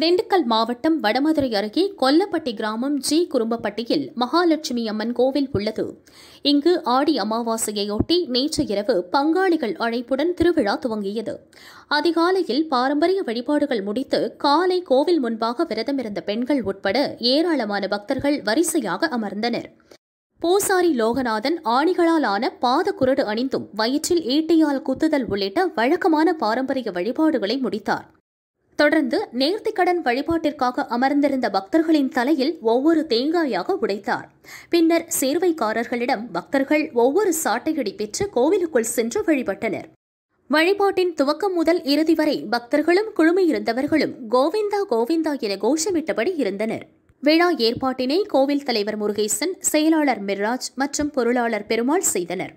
திண்டுக்கல் மாவட்டம் வடமதுரை அருகே கொல்லப்பட்டி கிராமம் ஜி குறும்பப்பட்டியில் மகாலட்சுமி அம்மன் கோவில் உள்ளது இங்கு ஆடி அமாவாசையையொட்டி நேற்று இரவு பங்காளிகள் அழைப்புடன் திருவிழா துவங்கியது அதிகாலையில் பாரம்பரிய வழிபாடுகள் முடித்து காலை கோவில் முன்பாக விரதமிருந்த பெண்கள் உட்பட ஏராளமான பக்தர்கள் வரிசையாக அமர்ந்தனர் பூசாரி லோகநாதன் ஆணிகளாலான பாத குரடு அணிந்தும் வயிற்றில் ஈட்டியால் குத்துதல் உள்ளிட்ட வழக்கமான பாரம்பரிய வழிபாடுகளை முடித்தார் தொடர்ந்து நேர்த்திக்கடன் வழிபாட்டிற்காக அமர்ந்திருந்த பக்தர்களின் தலையில் ஒவ்வொரு தேங்காயாக உடைத்தார் பின்னர் சேர்வைக்காரர்களிடம் பக்தர்கள் ஒவ்வொரு சாட்டையடி பெற்று கோவிலுக்குள் சென்று வழிபட்டனர் வழிபாட்டின் துவக்கம் முதல் இறுதி வரை பக்தர்களும் குழுமையிருந்தவர்களும் கோவிந்தா கோவிந்தா என கோஷமிட்டபடி இருந்தனர் விழா ஏற்பாட்டினை கோவில் தலைவர் முருகேசன் செயலாளர் மிர்ராஜ் மற்றும் பொருளாளர் பெருமாள் செய்தனர்